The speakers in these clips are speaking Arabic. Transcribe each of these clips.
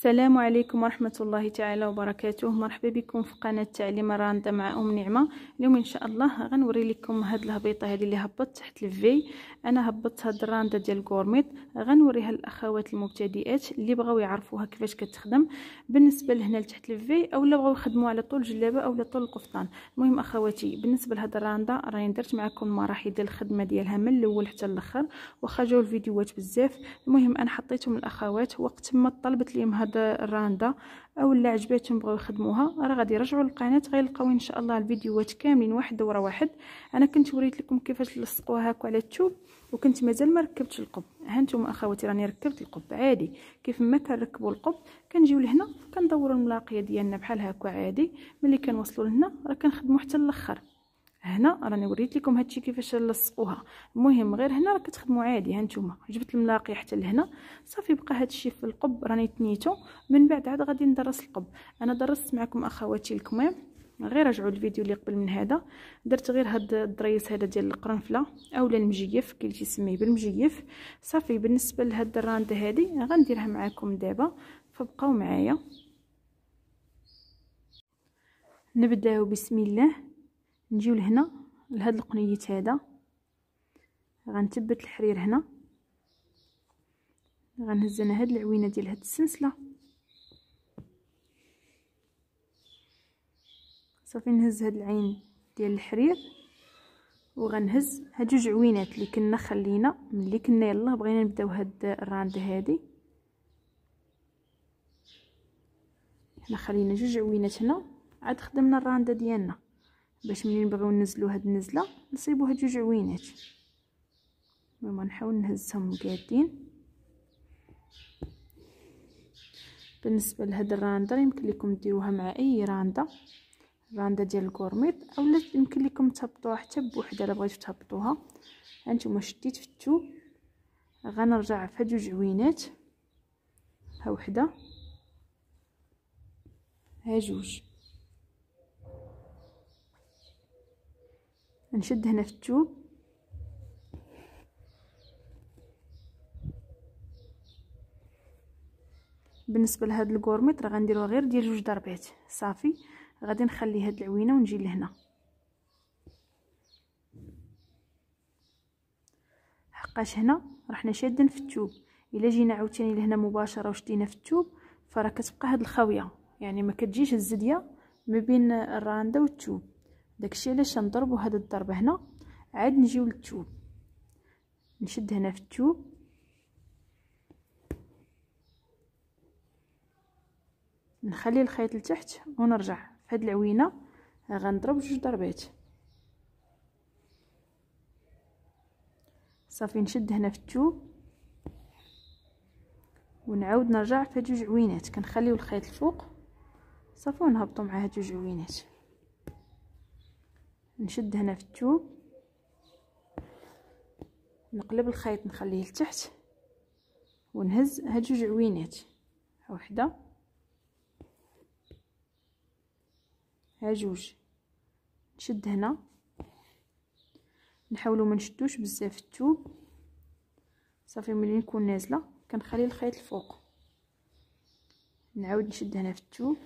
السلام عليكم ورحمة الله تعالى وبركاته مرحبا بكم في قناة تعليم راندا مع أم نعمة اليوم إن شاء الله غنوري لكم هاد الهبيطة هادي اللي هبطت تحت الفي أنا هبطت هاد الراندا ديال كورميط غنوريها للأخوات المبتدئات اللي بغاو يعرفوها كيفاش كتخدم بالنسبة لهنا لتحت الفي أو لا بغاو يخدموا على طول الجلابة أو على طول القفطان المهم أخواتي بالنسبة لهاد الراندا راني درت معكم المراحل ديال الخدمة ديالها من الأول حتى الأخر وخرجوا الفيديوهات بزاف المهم أنا حطيتهم الأخوات وقت ما طلبت ليهم هاد هاد الرانده اولا عجباتهم بغاو يخدموها راه غادي يرجعوا للقناه غيلقاو ان شاء الله الفيديوهات كاملين واحد ورا واحد انا كنت وريت لكم كيفاش نلصقوها هاكا على التوب وكنت مازال ما ركبتش القب ها نتوما اخواتي راني ركبت القب عادي كيف ما كنركبوا القب كنجيو لهنا كندوروا الملاقيه ديالنا بحال هاكا عادي ملي كنوصلوا لهنا راه كنخدموا حتى الاخر هنا راني وريت لكم هادشي كيفاش نلصقوها المهم غير هنا راه كتخدموا عادي ها نتوما جبت الملاقي حتى لهنا صافي بقى هادشي في القب راني تنيته من بعد عاد غادي ندرس القب انا درست معكم اخواتي الكمام غير رجعوا الفيديو اللي قبل من هذا درت غير هاد الدريس هذا ديال القرنفله اولا المجيف اللي سميه بالمجيف صافي بالنسبه لهاد الراند هذه غنديرها معكم دابا فبقاو معايا نبداو بسم الله نجيو لهنا لهاد القنيت هذا غنثبت الحرير هنا غنهز انا هاد العوينه ديال هاد السلسله صافي نهز هاد العين ديال الحرير وغنهز هاد جوج عوينات اللي كنا خلينا ملي كنا يلاه بغينا نبداو هاد الراند هادي حنا خلينا جوج عوينات هنا عاد خدمنا الرانده ديالنا باش ملي نبغيو ننزلو هاد النزله نصيبو هاد جوج عوينات المهم نحاول نهزهم قادين بالنسبه لهاد الراندة يمكن لكم ديروها مع اي راندا راندة ديال الكورميط اولا يمكن لكم تهبطوها حتى بوحده الا بغيتو تهبطوها هانتوما شديت فتو غنرجع فهاد جوج عوينات ها وحده ها جوج نشد هنا في التوب بالنسبه لهاد الكورميط راه غنديروها غير ديال جوج ضربات صافي غادي نخلي هاد العوينه ونجي لهنا حقاش هنا رحنا شادين في التوب الا جينا عاوتاني لهنا مباشره وشدينا في التوب فراه كتبقى هاد الخاويه يعني ما كتجيش الزديه ما بين الرانده والتوب داكشي علاش نضربو هاد الضرب هنا عاد نجيو للتوب نشد هنا في التوب نخلي الخيط لتحت ونرجع في هاد العوينه غنضرب جوج ضربات صافي نشد هنا في التوب ونعاود نرجع في جوج عوينات كنخليو الخيط الفوق صافي ونهبطو مع هاد جوج عوينات نشد هنا في التوب نقلب الخيط نخليه لتحت ونهز هاد جوج عوينات وحده ها جوج نشد هنا نحاولوا ما نشدوش بزاف التوب صافي ملي نكون نازله كنخلي الخيط الفوق نعاود نشد هنا في التوب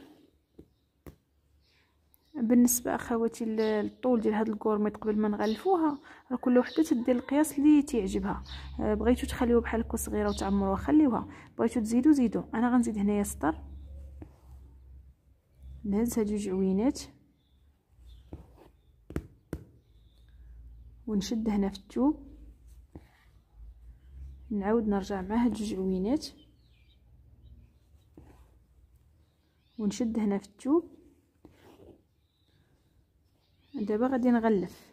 بالنسبه اخواتي للطول ديال هاد الكورميط قبل ما نغلفوها راه كل وحده تدير القياس اللي تيعجبها آه، بغيتو تخليوها بحال هكا صغيره وتعمروها خليوها بغيتو تزيدو زيدو انا غنزيد هنايا سطر نهز هاد جوج عوينات ونشد هنا في الثوب نعاود نرجع مع هاد جوج عوينات ونشد هنا في الثوب دابا غادي نغلف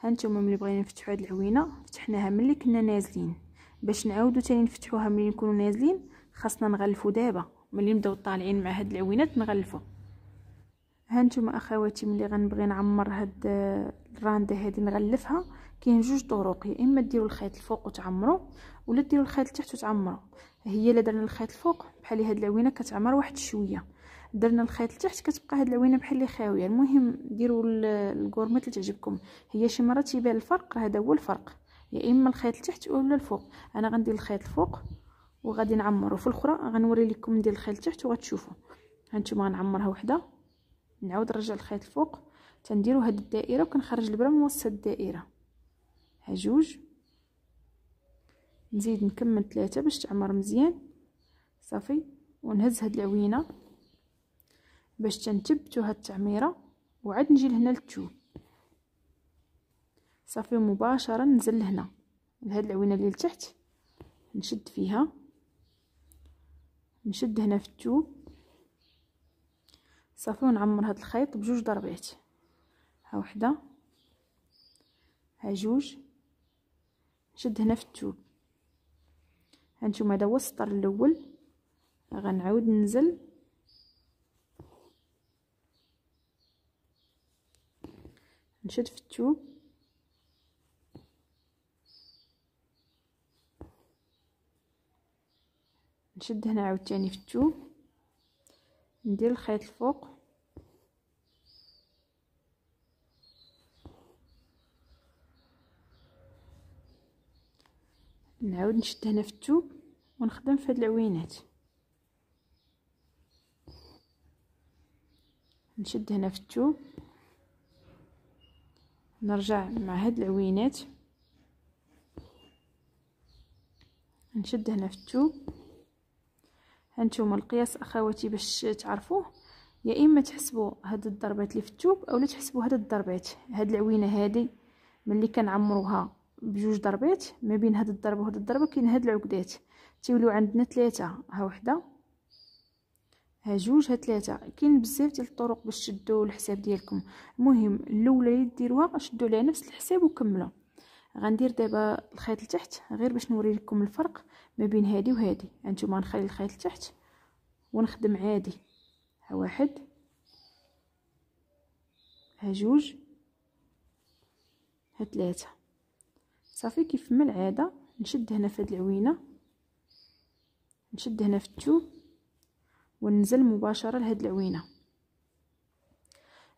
هانتوما ملي بغينا نفتحوا هاد العوينه فتحناها ملي كنا نازلين باش نعاودو تاني نفتحوها ملي نكونوا نازلين خاصنا نغلفو دابا ملي نبداو طالعين مع هاد العوينات نغلفو هانتوما اخواتي ملي غنبغي نعمر هاد الرانده هادي نغلفها كاين جوج طرق يا اما ديروا الخيط الفوق وتعمروا ولا ديروا الخيط التحت وتعمروا هي الا درنا الخيط الفوق بحال هاد العوينه كتعمر واحد شويه درنا الخيط لتحت كتبقى هاد العوينه بحال اللي خاويه المهم ديروا الكورميت اللي تعجبكم هي شي مرات تيبان الفرق هذا هو الفرق يا اما الخيط لتحت ولا الفوق انا غندير الخيط الفوق وغادي نعمر وفي الاخرى غنوري لكم ندير الخيط لتحت وغتشوفوا هانتوما غنعمرها وحده نعاود نرجع الخيط الفوق تنديروا هاد الدائره وكنخرج البره من وسط الدائره ها جوج نزيد نكمل ثلاثه باش تعمر مزيان صافي ونهز هاد العوينه باش تنتبتو هاد التعميره وعاد نجي لهنا للتوب صافي مباشره نزل لهنا لهاد العوينه اللي لتحت نشد فيها نشد هنا في التوب صافي ونعمر هاد الخيط بجوج ضربات ها وحده ها جوج نشد هنا في التوب هانتوما هذا هو السطر الاول غنعاود ننزل نشد في التوب نشد هنا عاوتاني في التوب ندير الخيط الفوق نعاود نشد هنا في التوب ونخدم في هاد العوينات نشد هنا في التوب نرجع مع هاد العوينات نشد هنا في التوب هانتوما القياس اخواتي باش تعرفوه يا اما تحسبوا هاد الضربات اللي في التوب اولا تحسبوا هاد الضربات هاد العوينه هادي ملي كنعمروها بجوج ضربات ما بين هاد الضربه وهاد الضربه كاين هاد العقدات تيوليو عندنا ثلاثه ها وحده ها جوج ها ثلاثه كاين بزاف ديال الطرق باش تشدوا الحساب ديالكم المهم الاولى اللي ديروها شدوا عليها نفس الحساب وكملوا غندير دابا الخيط لتحت غير باش نوري لكم الفرق ما بين هادي وهادي انتما نخلي الخيط لتحت ونخدم عادي ها واحد ها جوج ها ثلاثه صافي كيف ما العاده نشد هنا في هاد العوينه نشد هنا في التوب وننزل مباشره لهاد العوينه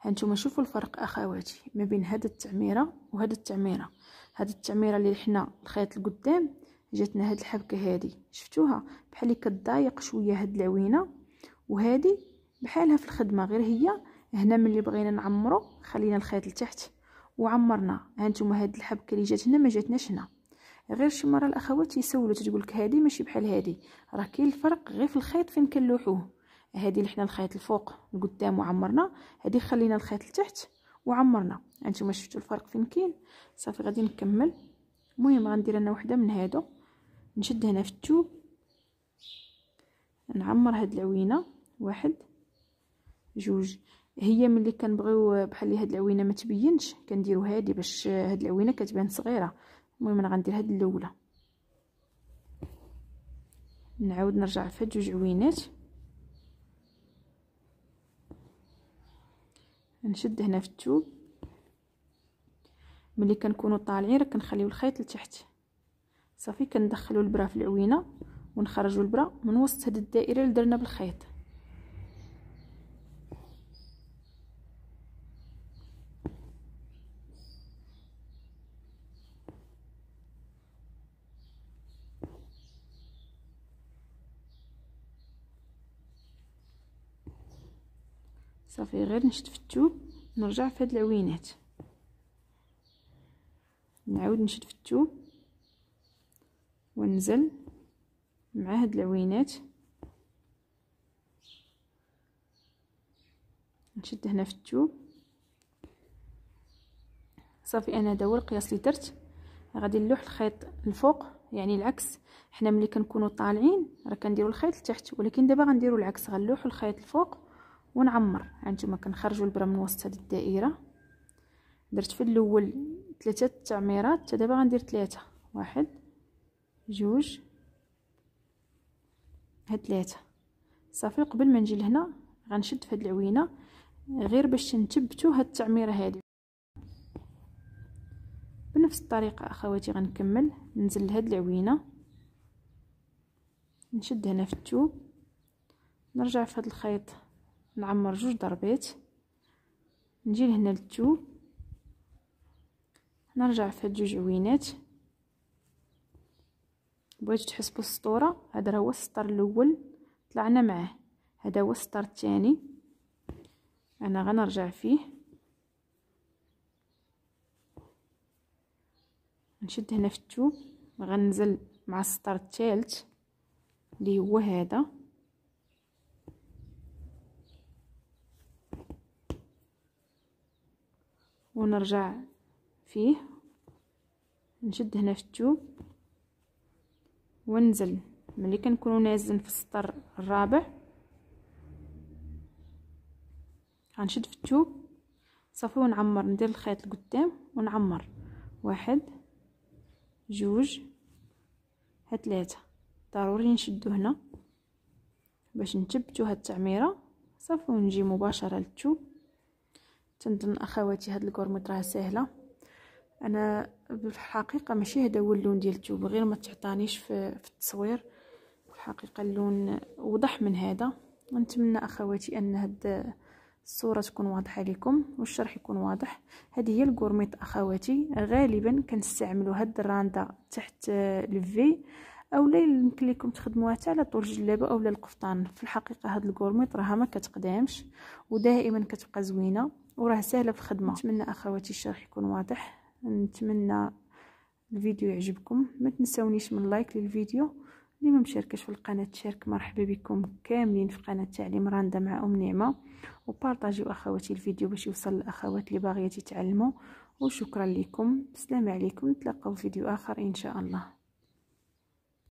هانتوما شوفوا الفرق اخواتي ما بين هاد التعميره وهاد التعميره هاد التعميره اللي حنا الخيط القدام جاتنا هاد الحبكه هادي شفتوها بحال اللي كتضايق شويه هاد العوينه وهادي بحالها في الخدمه غير هي هنا ملي بغينا نعمرو خلينا الخيط لتحت وعمرنا هانتوما هاد الحبكه اللي جات هنا ما جاتناش هنا غير شي مره الاخوات يسولوا تقول لك هادي ماشي بحال هادي راه كاين الفرق غير في الخيط فين كنلوحوه هذه اللي حنا الخيط الفوق لقدام وعمرنا هذه خلينا الخيط لتحت وعمرنا انتما شفتوا الفرق فين كاين صافي غادي نكمل المهم غندير انا وحده من هادو نشد هنا في الثوب نعمر هاد العوينه واحد جوج هي ملي كنبغيو بحال هاد العوينه ما تبينش كنديرو هادي باش هاد العوينه كتبان صغيره المهم انا غندير هاد الاولى نعاود نرجع فهاد جوج عوينات نشد هنا في الثوب ملي كنكونوا طالعين راه كنخليو الخيط لتحت صافي كندخلو البرا في العوينه ونخرجوا البرا من وسط هاد الدائره اللي درنا بالخيط صافي غير نشد في الثوب نرجع في هاد العوينات نعاود نشد في الثوب ونزل مع هاد العوينات نشد هنا في الثوب صافي انا هذا هو القياس اللي درت غادي نلوح الخيط الفوق يعني العكس حنا ملي كنكونوا طالعين راه كنديروا الخيط لتحت ولكن دابا غنديروا العكس غنلوحوا الخيط الفوق ونعمر هانتوما يعني كنخرجوا البرا من وسط هذه الدائره درت في الاول ثلاثه التعميرات حتى دابا غندير ثلاثه واحد جوج هاد ثلاثه صافي قبل ما نجي لهنا غنشد في هاد العوينه غير باش نثبتو هاد التعميره هادي بنفس الطريقه اخواتي غنكمل ننزل لهاد العوينه نشد هنا في الثوب نرجع في هاد الخيط نعمر جوج ضربات نجي لهنا للتو نرجع في هاد جوج عوينات بغيتو تحس بالسطوره هذا هو السطر الاول طلعنا معاه هذا هو السطر الثاني انا غنرجع فيه نشد هنا في التوب غنزل مع السطر الثالث اللي هو هذا ونرجع فيه نشد هنا في التوب ونزل ملي كنكونو نازلين في السطر الرابع غنشد في التوب صافي ونعمر ندير الخيط لقدام ونعمر واحد جوج ها ثلاثة ضروري نشدو هنا باش نثبتو هاد التعميره صافي ونجي مباشره للتوب تنظن اخواتي هاد الكورميط راه ساهله انا بالحقيقه ماشي هذا هو اللون ديال الثوب غير ما تعطانيش في, في التصوير الحقيقه اللون وضح من هذا ونتمنى اخواتي ان هاد الصوره تكون واضحه لكم والشرح يكون واضح هذه هي الكورميط اخواتي غالبا كنستعملوا هاد الراندا تحت آه، الفي او لا يمكن لكم تخدموها حتى على طول الجلابه اولا القفطان في الحقيقه هاد الكورميط راها ما كتقدامش ودائما كتبقى زوينه وراه سهله في الخدمه نتمنى اخواتي الشرح يكون واضح نتمنى الفيديو يعجبكم ما تنسونيش من لايك للفيديو اللي ما مشاركش في القناه تشارك مرحبا بكم كاملين في قناه تعليم راندا مع ام نعمه وبارطاجيو اخواتي الفيديو باش يوصل للاخوات اللي باغيه تتعلموا وشكرا لكم السلام عليكم نتلاقاو في فيديو اخر ان شاء الله